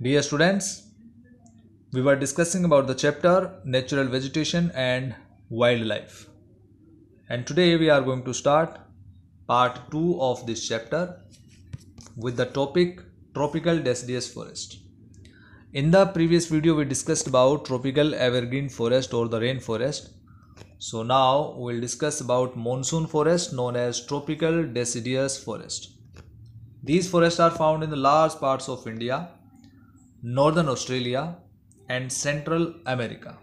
Dear students, we were discussing about the chapter Natural Vegetation and Wildlife. And today we are going to start part 2 of this chapter with the topic Tropical Deciduous Forest. In the previous video we discussed about tropical evergreen forest or the rainforest. So now we'll discuss about monsoon forest known as tropical deciduous forest. These forests are found in the large parts of India northern Australia, and Central America.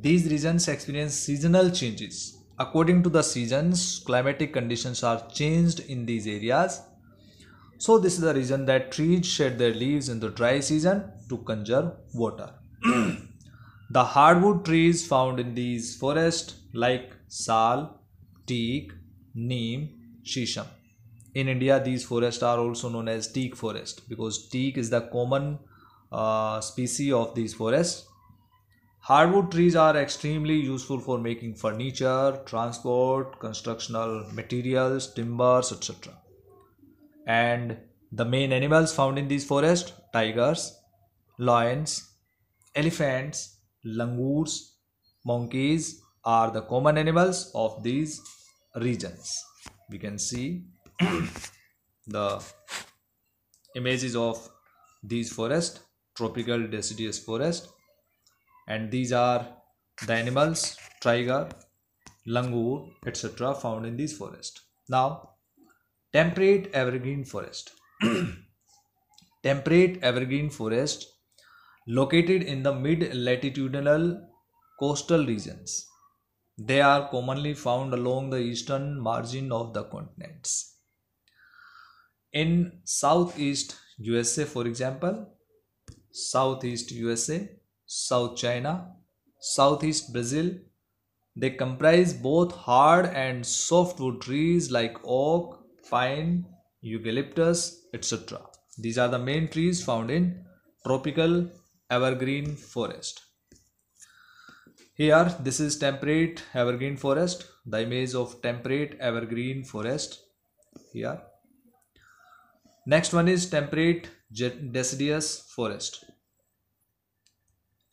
These regions experience seasonal changes. According to the seasons, climatic conditions are changed in these areas. So, this is the reason that trees shed their leaves in the dry season to conserve water. the hardwood trees found in these forests, like sal, teak, neem, shisham, in India, these forests are also known as teak forest because teak is the common uh, species of these forests. Hardwood trees are extremely useful for making furniture, transport, constructional materials, timbers, etc. And the main animals found in these forests tigers, lions, elephants, langurs, monkeys are the common animals of these regions. We can see the images of these forest tropical deciduous forest and these are the animals tiger langur etc found in these forest now temperate evergreen forest temperate evergreen forest located in the mid latitudinal coastal regions they are commonly found along the eastern margin of the continents in southeast usa for example southeast usa south china southeast brazil they comprise both hard and softwood trees like oak pine eucalyptus etc these are the main trees found in tropical evergreen forest here this is temperate evergreen forest the image of temperate evergreen forest here Next one is temperate deciduous forest.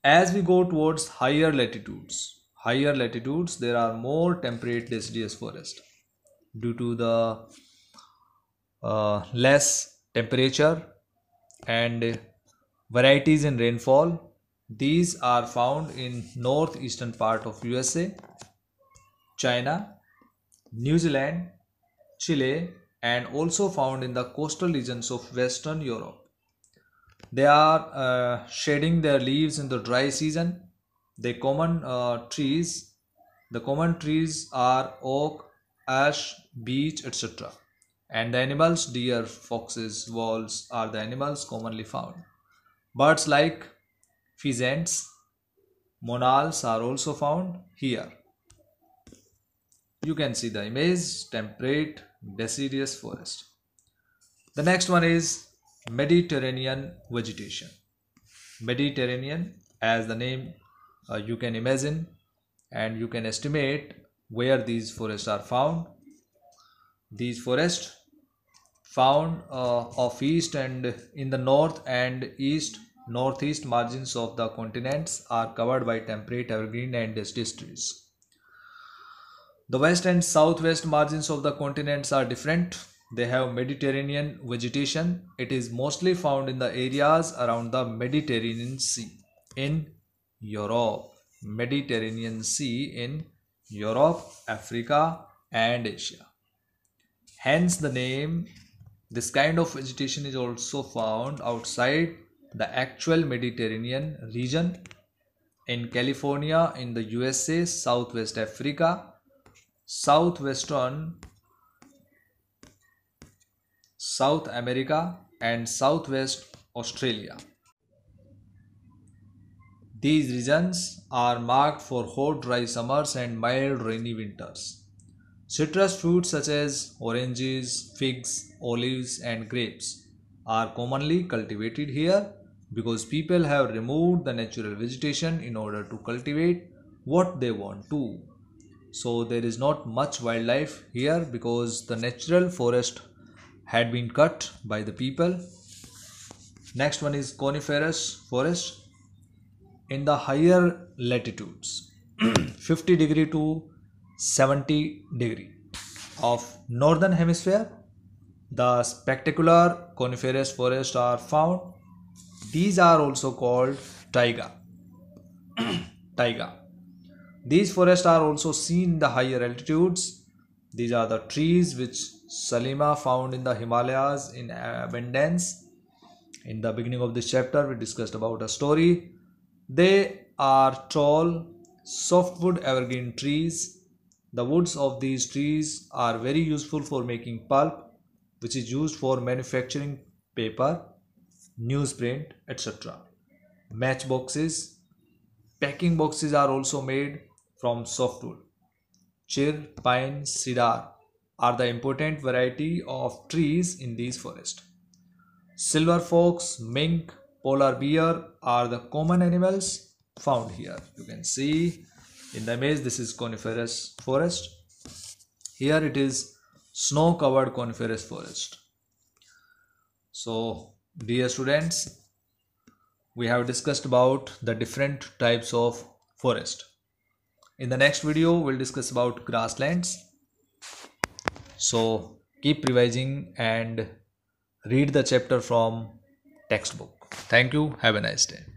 As we go towards higher latitudes, higher latitudes there are more temperate deciduous forest due to the uh, less temperature and varieties in rainfall. These are found in northeastern part of USA, China, New Zealand, Chile, and also found in the coastal regions of Western Europe. They are uh, shedding their leaves in the dry season. The common uh, trees, the common trees are oak, ash, beech, etc. And the animals, deer, foxes, wolves are the animals commonly found. Birds like pheasants, monals are also found here. You can see the image, temperate, deciduous forest. The next one is Mediterranean vegetation. Mediterranean as the name uh, you can imagine and you can estimate where these forests are found. These forests found uh, east and in the north and east northeast margins of the continents are covered by temperate evergreen and deciduous trees. The west and southwest margins of the continents are different. They have Mediterranean vegetation. It is mostly found in the areas around the Mediterranean Sea in Europe. Mediterranean Sea in Europe, Africa and Asia. Hence the name. This kind of vegetation is also found outside the actual Mediterranean region in California in the USA, Southwest Africa southwestern South America and southwest Australia. These regions are marked for hot dry summers and mild rainy winters. Citrus fruits such as oranges, figs, olives and grapes are commonly cultivated here because people have removed the natural vegetation in order to cultivate what they want to so there is not much wildlife here because the natural forest had been cut by the people next one is coniferous forest in the higher latitudes 50 degree to 70 degree of northern hemisphere the spectacular coniferous forests are found these are also called taiga taiga these forests are also seen in the higher altitudes. These are the trees which Salima found in the Himalayas in uh, abundance. In the beginning of this chapter, we discussed about a story. They are tall, softwood evergreen trees. The woods of these trees are very useful for making pulp, which is used for manufacturing paper, newsprint, etc. Matchboxes, packing boxes are also made from softwood. Chir, pine, cedar are the important variety of trees in these forests. Silver fox, mink, polar bear are the common animals found here. You can see in the image this is coniferous forest. Here it is snow covered coniferous forest. So dear students, we have discussed about the different types of forest in the next video we'll discuss about grasslands so keep revising and read the chapter from textbook thank you have a nice day